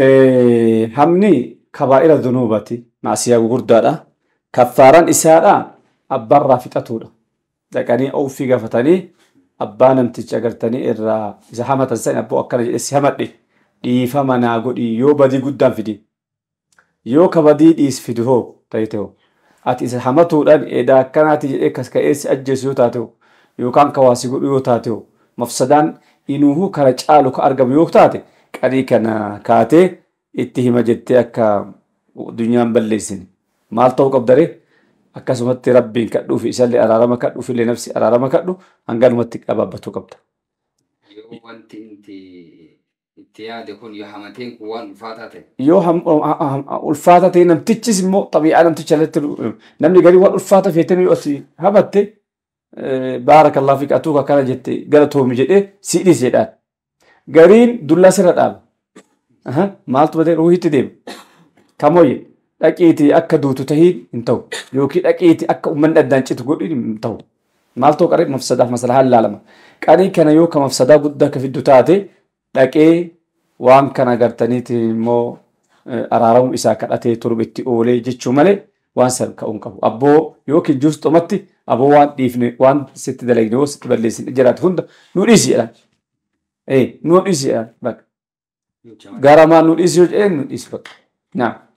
hamni kabaa'ira dunuubati maasiyaa gugurdaadha. Kaffaaraan isaadha abbaarraa fixatuudha. Dhaqanii oofii gaafatanii abbaa namticha agartanii irraa isa hamatan sani abboo akkana jedhe si hamadhe dhiifa manaa godhii yoo badii guddaan fidi. Yoo ka badii dhiis fidu hoo ta'e ta'u. Ati isa hamatuudhaan edaa akkanaati jedhee kas ka'ee si ajjeesu yoo taate yookaan ka waasi godhu yoo taate mafsadaan inuuhuu karaa caalu ka argamu yoo taate. qarii kana kaatee itti hima jettee akka addunyaan balleessine maal ta'uu qabdaree akkasumatti rabbiin kadhuu fi isallee araarama kadhuu fi nafsi araarama kadhu hanganumatti qabaabbatuu qabda. Yoo wanti itti yaade kun yoo hamateen kun waan ulfaataa ta'e. Yoo ulfaataa ta'e namtichis immoo xabi'aa namticha irratti namni garii waan ulfaata feetanii yoo asii hamatte eh, baara kallaa fi qatuu kana jette gara toomi sii siidhis jedhaan. gariin dulla sira dhaaba. Maaltu batee ruuhitti deema. Kamooyye dhaqiiti akka duutu tahiin hin ta'u yookiin dhaqiiti akka uummanni addaan citu godhin hin ta'u. Maaltu qaree mafsadaaf haala laalama. Qaree kana yoo ka mafsadaa guddaa akka fiddu taate dhaqee waan kana gartaniiti immoo araaramu isaa kadhatee itti oolee jechuu malee waan san ka'uun qabu. Abboo yookiin juus xumatti abboo waan dhiifne waan sitti dalagne yoo sitti balleessine jiraatu hunda nu dhiisi jedhan. اي نو اسي ال بك غرما نون اسي نون اسي بك نعم